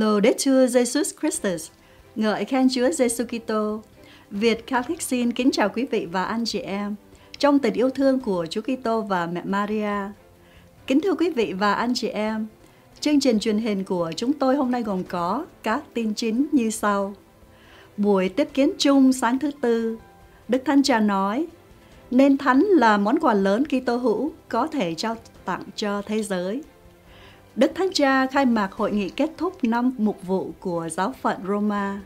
Laudetur Jesus Christus, ngợi khen Chúa Giêsu Kitô. Việt Catholic xin kính chào quý vị và anh chị em trong tình yêu thương của Chúa Kitô và mẹ Maria. Kính thưa quý vị và anh chị em, chương trình truyền hình của chúng tôi hôm nay gồm có các tin chính như sau. Buổi tiếp kiến chung sáng thứ tư, Đức Thánh Cha nói, nên thánh là món quà lớn Kitô hữu có thể trao tặng cho thế giới. Đức Thánh Cha khai mạc hội nghị kết thúc năm mục vụ của giáo phận Roma.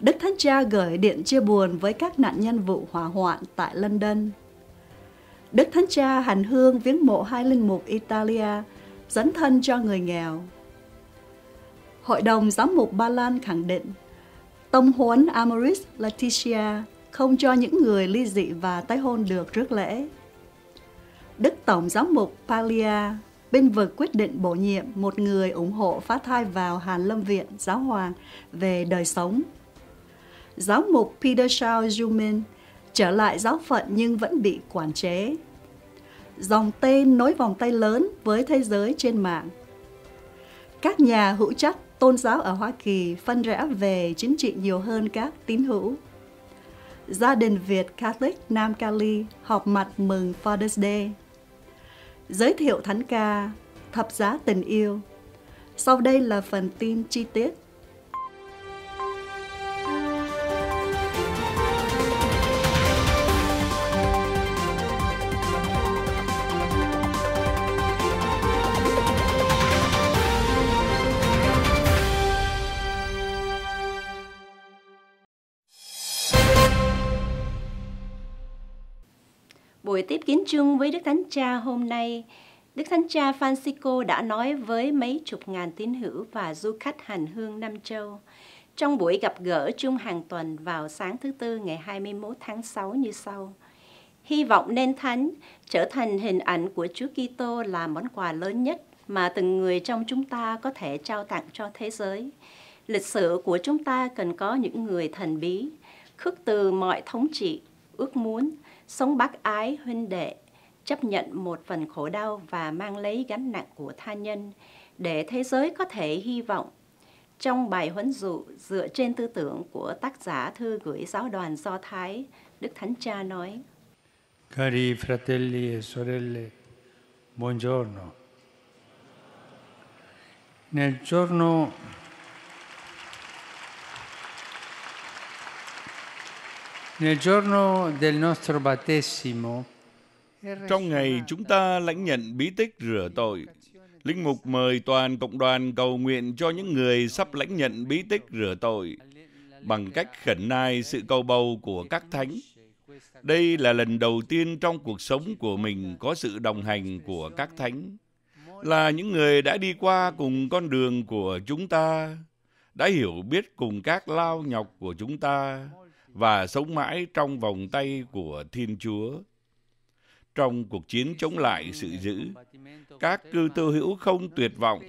Đức Thánh Cha gửi điện chia buồn với các nạn nhân vụ hỏa hoạn tại London. Đức Thánh Cha hành hương viếng mộ hai linh mục Italia, dấn thân cho người nghèo. Hội đồng giám mục Ba Lan khẳng định, Tông huấn Amoris Laetitia không cho những người ly dị và tái hôn được rước lễ. Đức Tổng giám mục Palia bên vực quyết định bổ nhiệm một người ủng hộ phá thai vào Hàn Lâm Viện Giáo Hoàng về đời sống. Giáo mục Peter Charles Jumin trở lại giáo phận nhưng vẫn bị quản chế. Dòng tên nối vòng tay lớn với thế giới trên mạng. Các nhà hữu trách tôn giáo ở Hoa Kỳ phân rẽ về chính trị nhiều hơn các tín hữu. Gia đình Việt Catholic Nam Cali họp mặt mừng Father's Day giới thiệu thánh ca Thập giá tình yêu. Sau đây là phần tin chi tiết. kiến chung với Đức Thánh Cha hôm nay, Đức Thánh Cha Francisco đã nói với mấy chục ngàn tín hữu và du khách hành hương Nam Châu trong buổi gặp gỡ chung hàng tuần vào sáng thứ Tư ngày 21 tháng 6 như sau. Hy vọng nên thánh trở thành hình ảnh của Chúa Kitô là món quà lớn nhất mà từng người trong chúng ta có thể trao tặng cho thế giới. Lịch sử của chúng ta cần có những người thần bí, khước từ mọi thống trị, ước muốn, sống bác ái huynh đệ, chấp nhận một phần khổ đau và mang lấy gánh nặng của tha nhân để thế giới có thể hy vọng. Trong bài huấn dụ dựa trên tư tưởng của tác giả thư gửi giáo đoàn Do Thái, Đức Thánh Cha nói: Cari fratelli e sorelle, buongiorno. Nel giorno Trong ngày chúng ta lãnh nhận bí tích rửa tội, Linh Mục mời toàn cộng đoàn cầu nguyện cho những người sắp lãnh nhận bí tích rửa tội bằng cách khẩn nai sự cầu bầu của các thánh. Đây là lần đầu tiên trong cuộc sống của mình có sự đồng hành của các thánh, là những người đã đi qua cùng con đường của chúng ta, đã hiểu biết cùng các lao nhọc của chúng ta, và sống mãi trong vòng tay của Thiên Chúa. Trong cuộc chiến chống lại sự dữ, các cư tư hữu không tuyệt vọng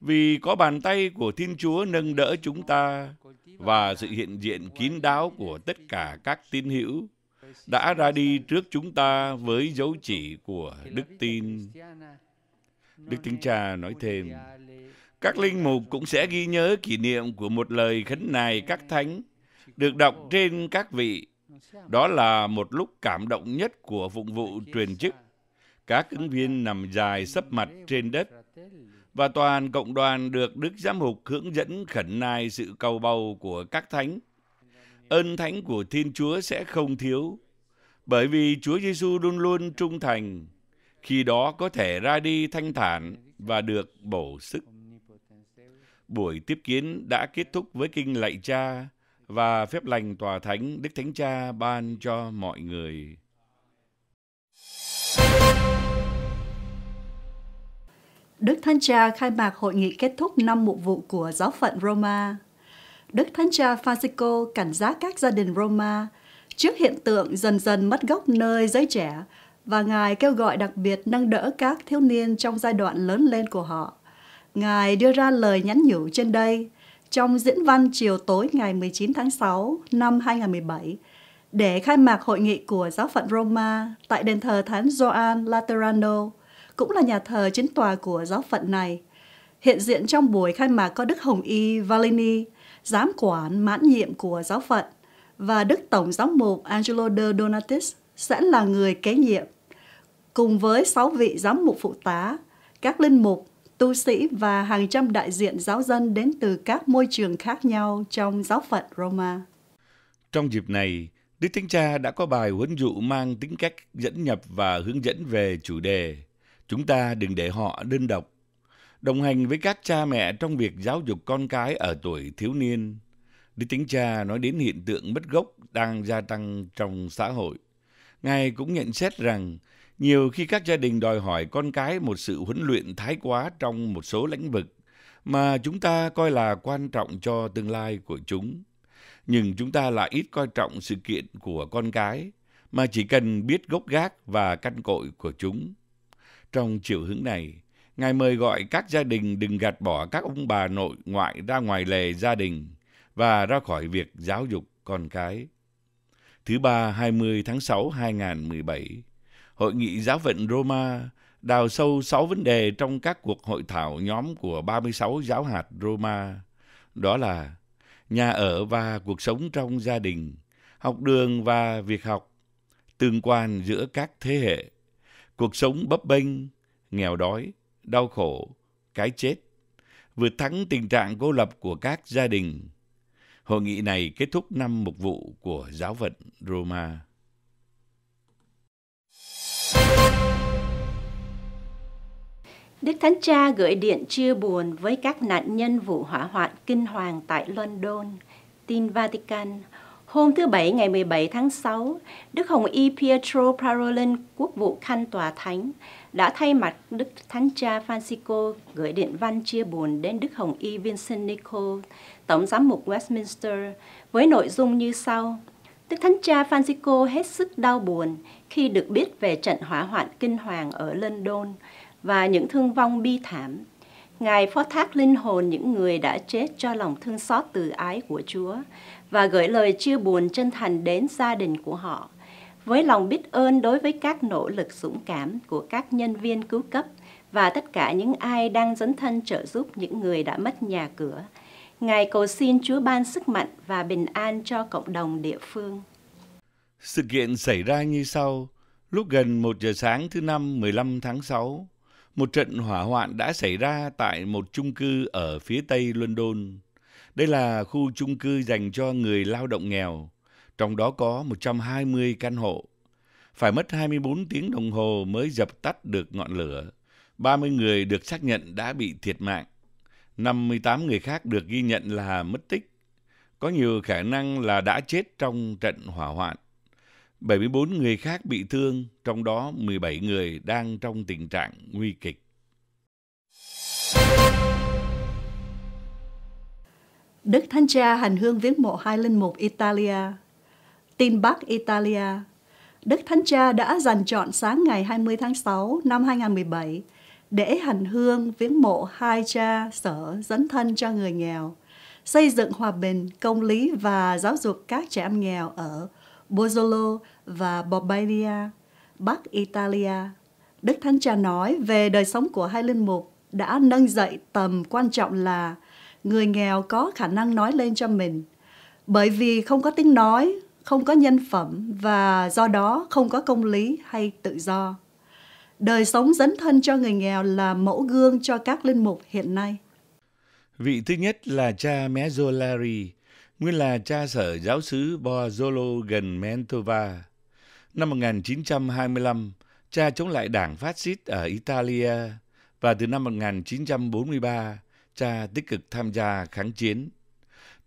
vì có bàn tay của Thiên Chúa nâng đỡ chúng ta và sự hiện diện kín đáo của tất cả các tín hữu đã ra đi trước chúng ta với dấu chỉ của đức tin. Đức Thánh Cha nói thêm, các linh mục cũng sẽ ghi nhớ kỷ niệm của một lời khấn nài các thánh được đọc trên các vị. Đó là một lúc cảm động nhất của vụng vụ truyền chức. Các ứng viên nằm dài sấp mặt trên đất và toàn cộng đoàn được Đức Giám Mục hướng dẫn khẩn nai sự cầu bầu của các thánh. Ơn thánh của Thiên Chúa sẽ không thiếu, bởi vì Chúa Giêsu luôn luôn trung thành, khi đó có thể ra đi thanh thản và được bổ sức. Buổi tiếp kiến đã kết thúc với kinh lạy cha và phép lành tòa thánh Đức Thánh Cha ban cho mọi người. Đức Thánh Cha khai mạc hội nghị kết thúc năm mục vụ của giáo phận Roma. Đức Thánh Cha Francisco cảnh giác các gia đình Roma trước hiện tượng dần dần mất gốc nơi giới trẻ và Ngài kêu gọi đặc biệt nâng đỡ các thiếu niên trong giai đoạn lớn lên của họ. Ngài đưa ra lời nhắn nhủ trên đây – trong diễn văn chiều tối ngày 19 tháng 6 năm 2017 để khai mạc hội nghị của giáo phận Roma tại đền thờ Thánh Gioan Laterano, cũng là nhà thờ chính tòa của giáo phận này. Hiện diện trong buổi khai mạc có Đức Hồng Y Valini, giám quản mãn nhiệm của giáo phận, và Đức Tổng giám mục Angelo de Donatis sẽ là người kế nhiệm. Cùng với sáu vị giám mục phụ tá, các linh mục tu sĩ và hàng trăm đại diện giáo dân đến từ các môi trường khác nhau trong giáo phận Roma. Trong dịp này, Đức Thánh Cha đã có bài huấn dụ mang tính cách dẫn nhập và hướng dẫn về chủ đề Chúng ta đừng để họ đơn độc, đồng hành với các cha mẹ trong việc giáo dục con cái ở tuổi thiếu niên. Đức Thánh Cha nói đến hiện tượng mất gốc đang gia tăng trong xã hội. Ngài cũng nhận xét rằng nhiều khi các gia đình đòi hỏi con cái một sự huấn luyện thái quá trong một số lĩnh vực mà chúng ta coi là quan trọng cho tương lai của chúng. Nhưng chúng ta lại ít coi trọng sự kiện của con cái mà chỉ cần biết gốc gác và căn cội của chúng. Trong chiều hướng này, Ngài mời gọi các gia đình đừng gạt bỏ các ông bà nội ngoại ra ngoài lề gia đình và ra khỏi việc giáo dục con cái. Thứ ba 20 tháng 6 2017 Hội nghị giáo vận Roma đào sâu 6 vấn đề trong các cuộc hội thảo nhóm của 36 giáo hạt Roma. Đó là nhà ở và cuộc sống trong gia đình, học đường và việc học, tương quan giữa các thế hệ, cuộc sống bấp bênh, nghèo đói, đau khổ, cái chết, vượt thắng tình trạng cô lập của các gia đình. Hội nghị này kết thúc năm mục vụ của giáo phận Roma. Đức Thánh Cha gửi điện chia buồn với các nạn nhân vụ hỏa hoạn kinh hoàng tại London, tin Vatican. Hôm thứ Bảy ngày 17 tháng 6, Đức Hồng Y Pietro Parolin, quốc vụ khanh tòa thánh, đã thay mặt Đức Thánh Cha Francisco gửi điện văn chia buồn đến Đức Hồng Y Vincent Nichol, Tổng giám mục Westminster, với nội dung như sau. Đức Thánh Cha Francisco hết sức đau buồn khi được biết về trận hỏa hoạn kinh hoàng ở London và những thương vong bi thảm. Ngài phó thác linh hồn những người đã chết cho lòng thương xót từ ái của Chúa và gửi lời chia buồn chân thành đến gia đình của họ. Với lòng biết ơn đối với các nỗ lực dũng cảm của các nhân viên cứu cấp và tất cả những ai đang dấn thân trợ giúp những người đã mất nhà cửa, Ngài cầu xin Chúa ban sức mạnh và bình an cho cộng đồng địa phương. Sự kiện xảy ra như sau. Lúc gần 1 giờ sáng thứ năm 15 tháng 6, một trận hỏa hoạn đã xảy ra tại một chung cư ở phía tây London. Đây là khu chung cư dành cho người lao động nghèo, trong đó có 120 căn hộ. Phải mất 24 tiếng đồng hồ mới dập tắt được ngọn lửa. 30 người được xác nhận đã bị thiệt mạng. 58 người khác được ghi nhận là mất tích. Có nhiều khả năng là đã chết trong trận hỏa hoạn. 74 người khác bị thương, trong đó 17 người đang trong tình trạng nguy kịch. Đức Thánh Cha hành hương viếng mộ hai linh mục Italia Tin Bắc Italia Đức Thánh Cha đã dành chọn sáng ngày 20 tháng 6 năm 2017 để hành hương viếng mộ hai cha sở dấn thân cho người nghèo, xây dựng hòa bình, công lý và giáo dục các trẻ em nghèo ở Bozzolo và Bobbania, Bắc Italia. Đức Thánh Cha nói về đời sống của hai linh mục đã nâng dậy tầm quan trọng là người nghèo có khả năng nói lên cho mình. Bởi vì không có tiếng nói, không có nhân phẩm và do đó không có công lý hay tự do. Đời sống dấn thân cho người nghèo là mẫu gương cho các linh mục hiện nay. Vị thứ nhất là cha Mezzolari, nguyên là cha sở giáo xứ Boazzolo gần Mantova. Năm 1925, cha chống lại đảng phát xít ở Italia và từ năm 1943, cha tích cực tham gia kháng chiến.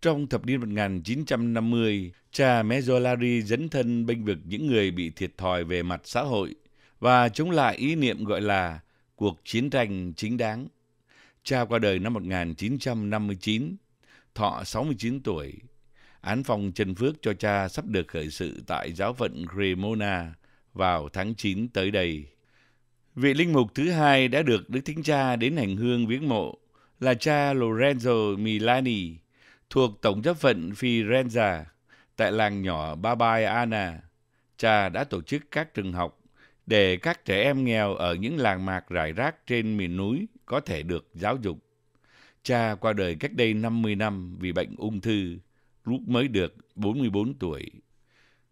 Trong thập niên 1950, cha Mezzolari dấn thân bênh vực những người bị thiệt thòi về mặt xã hội và chống lại ý niệm gọi là cuộc chiến tranh chính đáng. Cha qua đời năm 1959 thọ 69 tuổi. Án phòng Trần Phước cho cha sắp được khởi sự tại giáo phận Cremona vào tháng 9 tới đây. Vị linh mục thứ hai đã được Đức Thánh Cha đến hành hương viếng mộ là cha Lorenzo Milani thuộc tổng giáo phận Firenze tại làng nhỏ Babai Cha đã tổ chức các trường học để các trẻ em nghèo ở những làng mạc rải rác trên miền núi có thể được giáo dục. Cha qua đời cách đây 50 năm vì bệnh ung thư, lúc mới được 44 tuổi.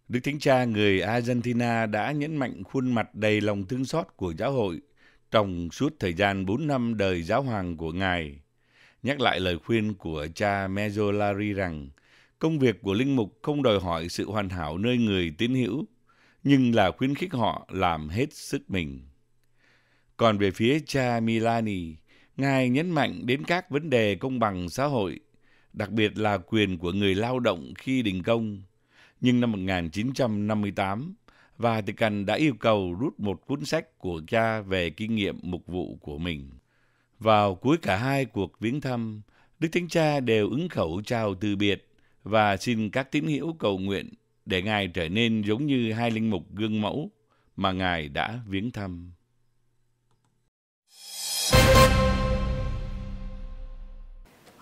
Đức Thánh Cha người Argentina đã nhấn mạnh khuôn mặt đầy lòng thương xót của giáo hội trong suốt thời gian 4 năm đời giáo hoàng của Ngài. Nhắc lại lời khuyên của cha Mezzolari rằng công việc của linh mục không đòi hỏi sự hoàn hảo nơi người tín hữu, nhưng là khuyến khích họ làm hết sức mình. Còn về phía cha Milani, Ngài nhấn mạnh đến các vấn đề công bằng xã hội, đặc biệt là quyền của người lao động khi đình công. Nhưng năm 1958, Vatican đã yêu cầu rút một cuốn sách của cha về kinh nghiệm mục vụ của mình. Vào cuối cả hai cuộc viếng thăm, Đức Thánh Cha đều ứng khẩu chào từ biệt và xin các tín hữu cầu nguyện để Ngài trở nên giống như hai linh mục gương mẫu mà Ngài đã viếng thăm.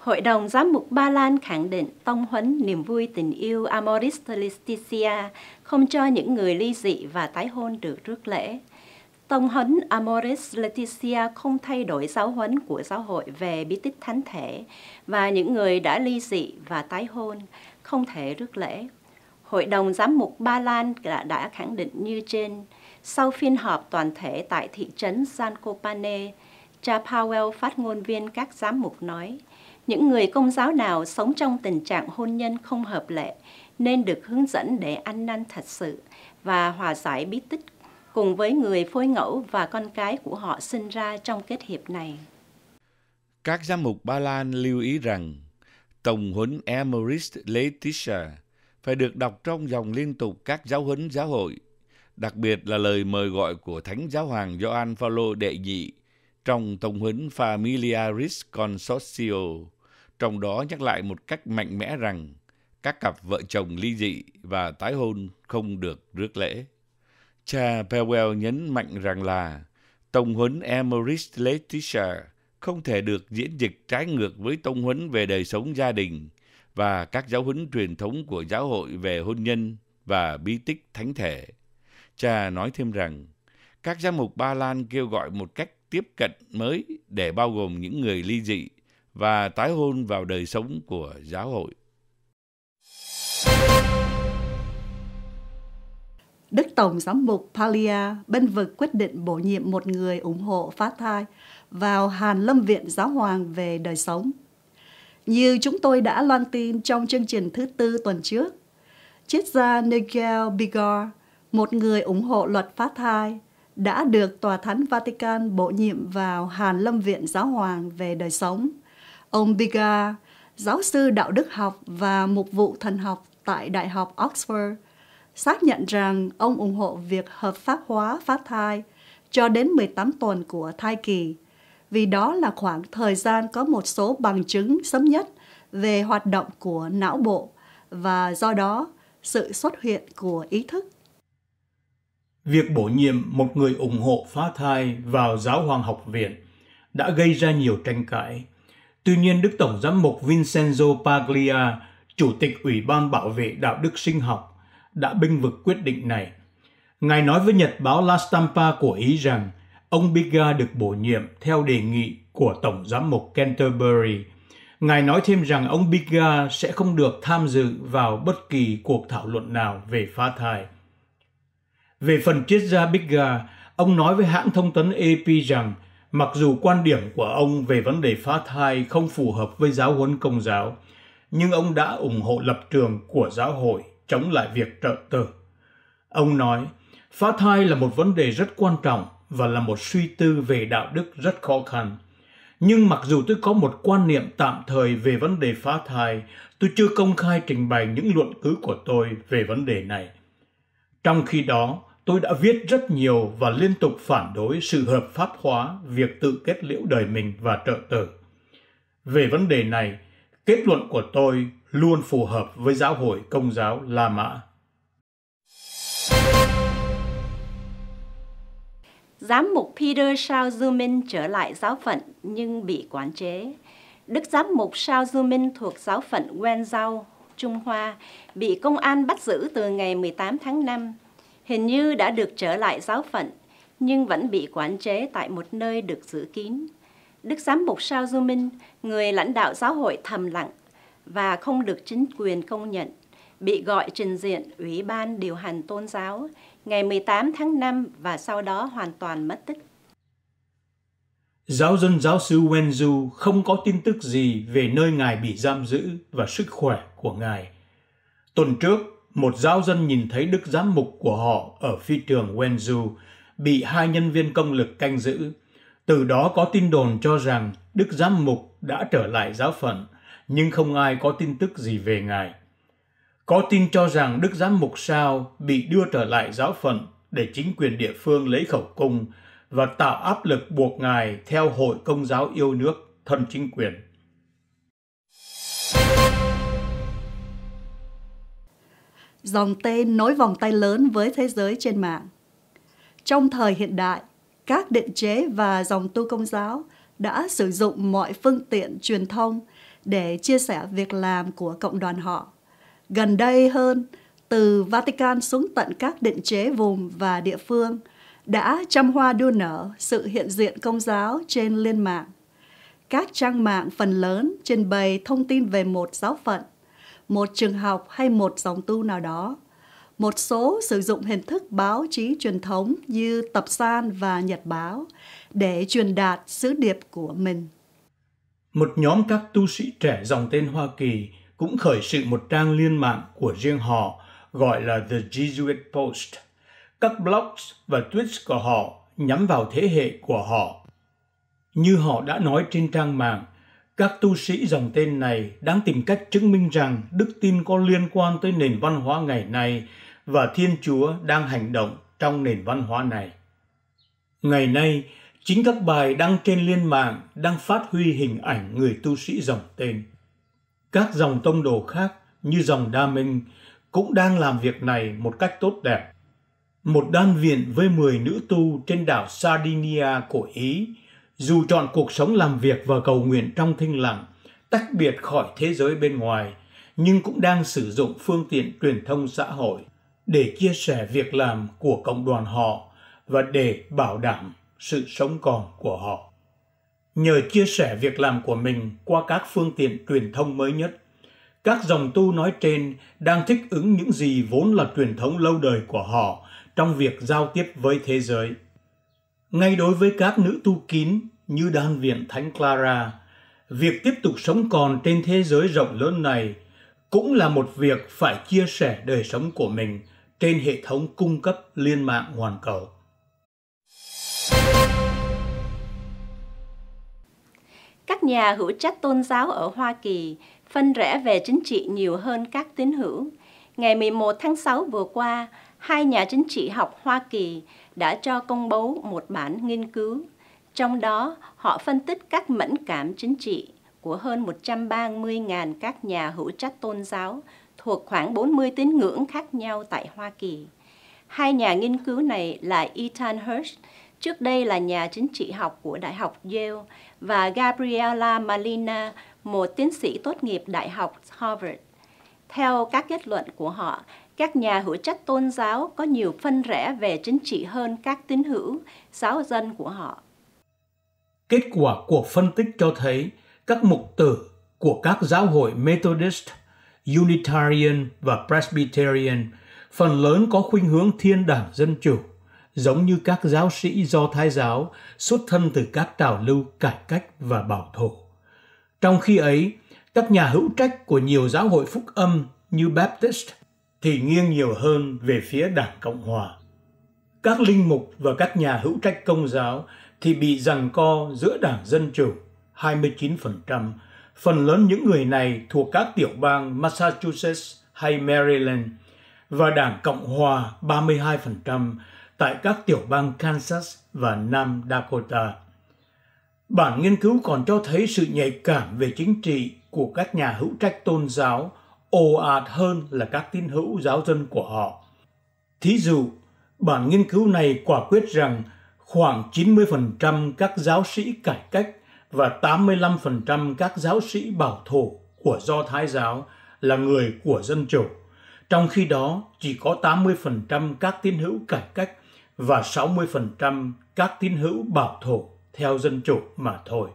Hội đồng Giám mục Ba Lan khẳng định tông huấn niềm vui tình yêu Amoris Laetitia không cho những người ly dị và tái hôn được rước lễ. Tông huấn Amoris Laetitia không thay đổi giáo huấn của giáo hội về bí tích thánh thể và những người đã ly dị và tái hôn không thể rước lễ. Hội đồng Giám mục Ba Lan đã, đã khẳng định như trên sau phiên họp toàn thể tại thị trấn San Copane, cha Powell phát ngôn viên các giám mục nói – những người công giáo nào sống trong tình trạng hôn nhân không hợp lệ nên được hướng dẫn để ăn năn thật sự và hòa giải bí tích cùng với người phối ngẫu và con cái của họ sinh ra trong kết hiệp này. Các giám mục Ba Lan lưu ý rằng Tổng huấn Emerist Letitia phải được đọc trong dòng liên tục các giáo huấn giáo hội, đặc biệt là lời mời gọi của Thánh Giáo hoàng Gioan Phaolô đệ nhị trong tông huấn Familiaris Consortio, trong đó nhắc lại một cách mạnh mẽ rằng các cặp vợ chồng ly dị và tái hôn không được rước lễ. Cha Powell nhấn mạnh rằng là tông huấn Emeris Letitia không thể được diễn dịch trái ngược với tông huấn về đời sống gia đình và các giáo huấn truyền thống của giáo hội về hôn nhân và bí tích thánh thể. Cha nói thêm rằng, các giám mục Ba Lan kêu gọi một cách tiếp cận mới để bao gồm những người ly dị và tái hôn vào đời sống của giáo hội. Đức Tổng giám mục Palia bên vực quyết định bổ nhiệm một người ủng hộ phá thai vào Hàn Lâm Viện Giáo Hoàng về đời sống. Như chúng tôi đã loan tin trong chương trình thứ tư tuần trước, triết gia Nigel Bigard, một người ủng hộ luật phá thai, đã được Tòa Thánh Vatican bổ nhiệm vào Hàn Lâm Viện Giáo Hoàng về đời sống. Ông Biga, giáo sư đạo đức học và mục vụ thần học tại Đại học Oxford, xác nhận rằng ông ủng hộ việc hợp pháp hóa phát thai cho đến 18 tuần của thai kỳ, vì đó là khoảng thời gian có một số bằng chứng sớm nhất về hoạt động của não bộ và do đó sự xuất hiện của ý thức việc bổ nhiệm một người ủng hộ phá thai vào giáo hoàng học viện đã gây ra nhiều tranh cãi. Tuy nhiên, Đức Tổng Giám mục Vincenzo Paglia, Chủ tịch Ủy ban Bảo vệ Đạo đức Sinh học, đã binh vực quyết định này. Ngài nói với nhật báo La Stampa của Ý rằng ông Biga được bổ nhiệm theo đề nghị của Tổng Giám mục Canterbury. Ngài nói thêm rằng ông Biga sẽ không được tham dự vào bất kỳ cuộc thảo luận nào về phá thai. Về phần triết gia Bigga, ông nói với hãng thông tấn AP rằng mặc dù quan điểm của ông về vấn đề phá thai không phù hợp với giáo huấn công giáo, nhưng ông đã ủng hộ lập trường của giáo hội chống lại việc trợ tử. Ông nói, phá thai là một vấn đề rất quan trọng và là một suy tư về đạo đức rất khó khăn. Nhưng mặc dù tôi có một quan niệm tạm thời về vấn đề phá thai, tôi chưa công khai trình bày những luận cứ của tôi về vấn đề này. Trong khi đó, tôi đã viết rất nhiều và liên tục phản đối sự hợp pháp hóa việc tự kết liễu đời mình và trợ tử. Về vấn đề này, kết luận của tôi luôn phù hợp với giáo hội công giáo La Mã. Giám mục Peter Sao Zumin trở lại giáo phận nhưng bị quản chế. Đức giám mục Sao Zumin thuộc giáo phận Wenzhou, Trung Hoa, bị công an bắt giữ từ ngày 18 tháng 5 hình như đã được trở lại giáo phận, nhưng vẫn bị quản chế tại một nơi được giữ kín. Đức Giám mục Sao Du Minh, người lãnh đạo giáo hội thầm lặng và không được chính quyền công nhận, bị gọi trình diện Ủy ban Điều hành Tôn giáo ngày 18 tháng 5 và sau đó hoàn toàn mất tích. Giáo dân giáo sư Wenzu không có tin tức gì về nơi ngài bị giam giữ và sức khỏe của ngài. Tuần trước, một giáo dân nhìn thấy đức giám mục của họ ở phi trường Wenzhou bị hai nhân viên công lực canh giữ. Từ đó có tin đồn cho rằng đức giám mục đã trở lại giáo phận, nhưng không ai có tin tức gì về ngài. Có tin cho rằng đức giám mục sao bị đưa trở lại giáo phận để chính quyền địa phương lấy khẩu cung và tạo áp lực buộc ngài theo hội công giáo yêu nước thân chính quyền dòng tên nối vòng tay lớn với thế giới trên mạng. Trong thời hiện đại, các định chế và dòng tu công giáo đã sử dụng mọi phương tiện truyền thông để chia sẻ việc làm của cộng đoàn họ. Gần đây hơn, từ Vatican xuống tận các định chế vùng và địa phương đã trăm hoa đua nở sự hiện diện công giáo trên liên mạng. Các trang mạng phần lớn trình bày thông tin về một giáo phận một trường học hay một dòng tu nào đó. Một số sử dụng hình thức báo chí truyền thống như tập san và nhật báo để truyền đạt sứ điệp của mình. Một nhóm các tu sĩ trẻ dòng tên Hoa Kỳ cũng khởi sự một trang liên mạng của riêng họ gọi là The Jesuit Post. Các blogs và tweets của họ nhắm vào thế hệ của họ. Như họ đã nói trên trang mạng, các tu sĩ dòng tên này đang tìm cách chứng minh rằng đức tin có liên quan tới nền văn hóa ngày nay và Thiên Chúa đang hành động trong nền văn hóa này. Ngày nay, chính các bài đăng trên liên mạng đang phát huy hình ảnh người tu sĩ dòng tên. Các dòng tông đồ khác như dòng Đa Minh cũng đang làm việc này một cách tốt đẹp. Một đan viện với 10 nữ tu trên đảo Sardinia của Ý dù chọn cuộc sống làm việc và cầu nguyện trong thinh lặng, tách biệt khỏi thế giới bên ngoài, nhưng cũng đang sử dụng phương tiện truyền thông xã hội để chia sẻ việc làm của cộng đoàn họ và để bảo đảm sự sống còn của họ. Nhờ chia sẻ việc làm của mình qua các phương tiện truyền thông mới nhất, các dòng tu nói trên đang thích ứng những gì vốn là truyền thống lâu đời của họ trong việc giao tiếp với thế giới. Ngay đối với các nữ tu kín, như đan viện Thánh Clara, việc tiếp tục sống còn trên thế giới rộng lớn này cũng là một việc phải chia sẻ đời sống của mình trên hệ thống cung cấp liên mạng hoàn cầu. Các nhà hữu trách tôn giáo ở Hoa Kỳ phân rẽ về chính trị nhiều hơn các tín hữu. Ngày 11 tháng 6 vừa qua, hai nhà chính trị học Hoa Kỳ đã cho công bố một bản nghiên cứu trong đó, họ phân tích các mẫn cảm chính trị của hơn 130.000 các nhà hữu trách tôn giáo thuộc khoảng 40 tín ngưỡng khác nhau tại Hoa Kỳ. Hai nhà nghiên cứu này là Ethan Hirsch, trước đây là nhà chính trị học của Đại học Yale, và Gabriela Malina, một tiến sĩ tốt nghiệp Đại học Harvard. Theo các kết luận của họ, các nhà hữu trách tôn giáo có nhiều phân rẽ về chính trị hơn các tín hữu, giáo dân của họ. Kết quả của phân tích cho thấy các mục tử của các giáo hội Methodist, Unitarian và Presbyterian phần lớn có khuynh hướng thiên đảng dân chủ, giống như các giáo sĩ do Thái giáo xuất thân từ các trào lưu cải cách và bảo thủ. Trong khi ấy, các nhà hữu trách của nhiều giáo hội phúc âm như Baptist thì nghiêng nhiều hơn về phía Đảng Cộng Hòa. Các linh mục và các nhà hữu trách công giáo thì bị giằng co giữa Đảng Dân Chủ 29%, phần lớn những người này thuộc các tiểu bang Massachusetts hay Maryland và Đảng Cộng Hòa 32% tại các tiểu bang Kansas và Nam Dakota. Bản nghiên cứu còn cho thấy sự nhạy cảm về chính trị của các nhà hữu trách tôn giáo ồ ạt hơn là các tín hữu giáo dân của họ. Thí dụ, bản nghiên cứu này quả quyết rằng khoảng 90% các giáo sĩ cải cách và 85% các giáo sĩ bảo thủ của Do Thái giáo là người của dân chủ. Trong khi đó, chỉ có 80% các tín hữu cải cách và 60% các tín hữu bảo thủ theo dân chủ mà thôi.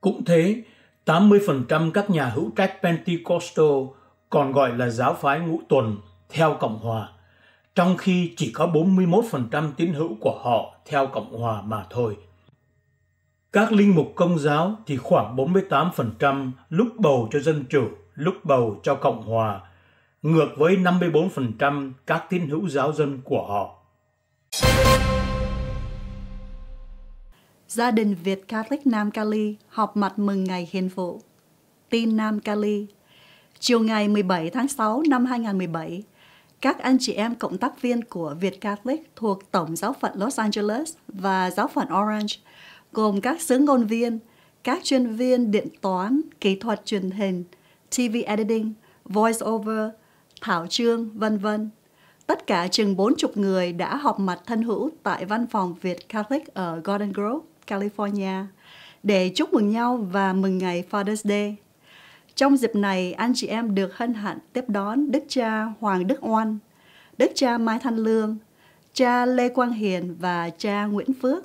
Cũng thế, 80% các nhà hữu trách Pentecostal còn gọi là giáo phái ngũ tuần theo Cộng hòa trong khi chỉ có 41% tín hữu của họ theo Cộng hòa mà thôi. Các linh mục công giáo thì khoảng 48% lúc bầu cho dân chủ, lúc bầu cho Cộng hòa, ngược với 54% các tín hữu giáo dân của họ. Gia đình Việt Catholic Nam Cali họp mặt mừng ngày hiền phụ. Tin Nam Cali Chiều ngày 17 tháng 6 năm 2017, các anh chị em cộng tác viên của Việt Catholic thuộc Tổng giáo phận Los Angeles và giáo phận Orange, gồm các sứ ngôn viên, các chuyên viên điện toán, kỹ thuật truyền hình, TV editing, voice over, thảo trương, vân vân. Tất cả chừng 40 người đã họp mặt thân hữu tại văn phòng Việt Catholic ở Golden Grove, California để chúc mừng nhau và mừng ngày Father's Day trong dịp này, anh chị em được hân hạnh tiếp đón Đức cha Hoàng Đức Oan, Đức cha Mai Thanh Lương, cha Lê Quang Hiền và cha Nguyễn Phước,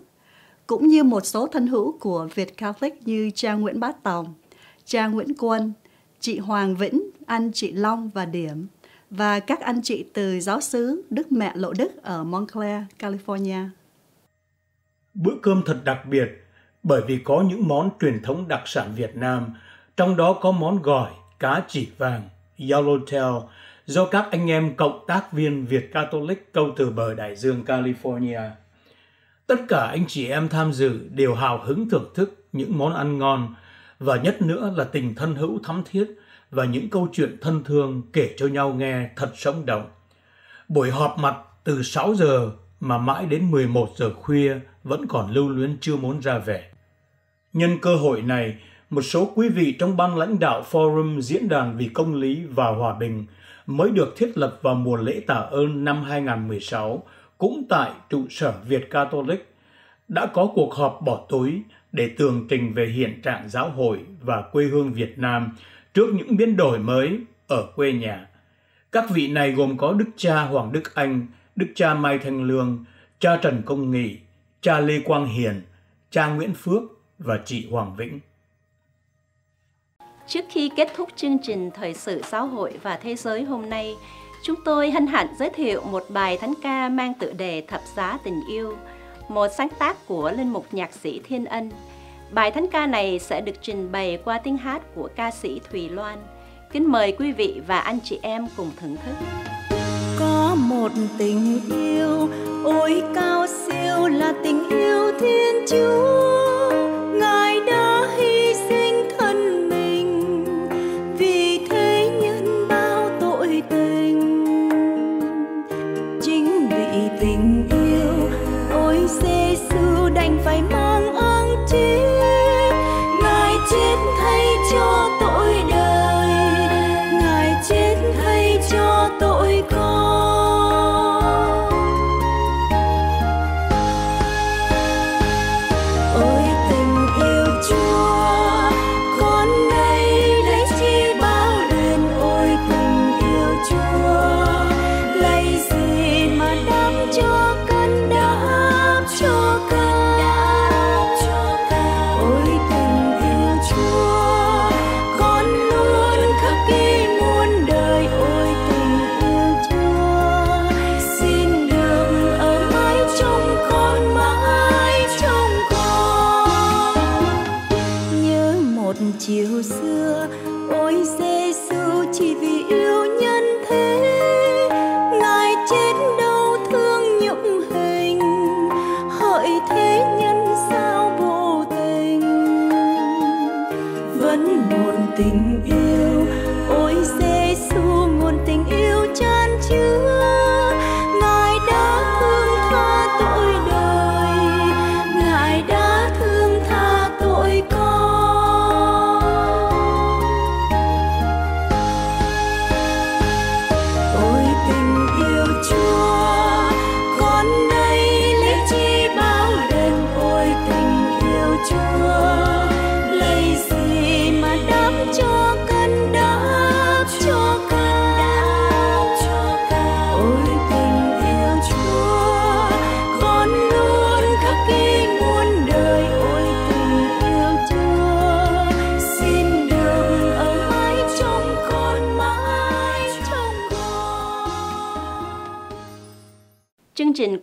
cũng như một số thân hữu của Việt Catholic như cha Nguyễn Bát Tòng, cha Nguyễn Quân, chị Hoàng Vĩnh, anh chị Long và Điểm, và các anh chị từ giáo xứ Đức Mẹ Lộ Đức ở Montclair, California. Bữa cơm thật đặc biệt bởi vì có những món truyền thống đặc sản Việt Nam – trong đó có món gỏi cá chỉ vàng Yellowtail do các anh em cộng tác viên Việt Catholic câu từ bờ đại dương California. Tất cả anh chị em tham dự đều hào hứng thưởng thức những món ăn ngon và nhất nữa là tình thân hữu thắm thiết và những câu chuyện thân thương kể cho nhau nghe thật sống động. Buổi họp mặt từ 6 giờ mà mãi đến 11 giờ khuya vẫn còn lưu luyến chưa muốn ra về. Nhân cơ hội này, một số quý vị trong ban lãnh đạo Forum Diễn đàn vì Công lý và Hòa bình mới được thiết lập vào mùa lễ tạ ơn năm 2016 cũng tại trụ sở Việt Catholic đã có cuộc họp bỏ tối để tường trình về hiện trạng giáo hội và quê hương Việt Nam trước những biến đổi mới ở quê nhà. Các vị này gồm có Đức cha Hoàng Đức Anh, Đức cha Mai Thanh Lương, cha Trần Công Nghị, cha Lê Quang Hiền, cha Nguyễn Phước và chị Hoàng Vĩnh. Trước khi kết thúc chương trình Thời sự xã hội và thế giới hôm nay, chúng tôi hân hạnh giới thiệu một bài thánh ca mang tựa đề Thập giá tình yêu, một sáng tác của linh mục nhạc sĩ Thiên Ân. Bài thánh ca này sẽ được trình bày qua tiếng hát của ca sĩ Thùy Loan. Kính mời quý vị và anh chị em cùng thưởng thức. Có một tình yêu, ôi cao siêu là tình yêu Thiên Chúa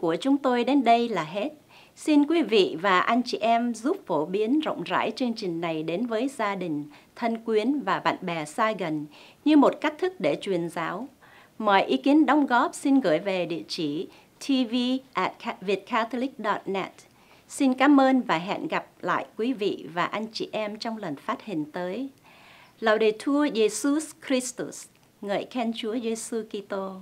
của chúng tôi đến đây là hết. Xin quý vị và anh chị em giúp phổ biến rộng rãi chương trình này đến với gia đình, thân quyến và bạn bè xa gần như một cách thức để truyền giáo. Mọi ý kiến đóng góp xin gửi về địa chỉ tv at vietcatholic.net. Xin cảm ơn và hẹn gặp lại quý vị và anh chị em trong lần phát hình tới. Laudetur Jesus Christus, ngợi khen Chúa Giêsu Kitô.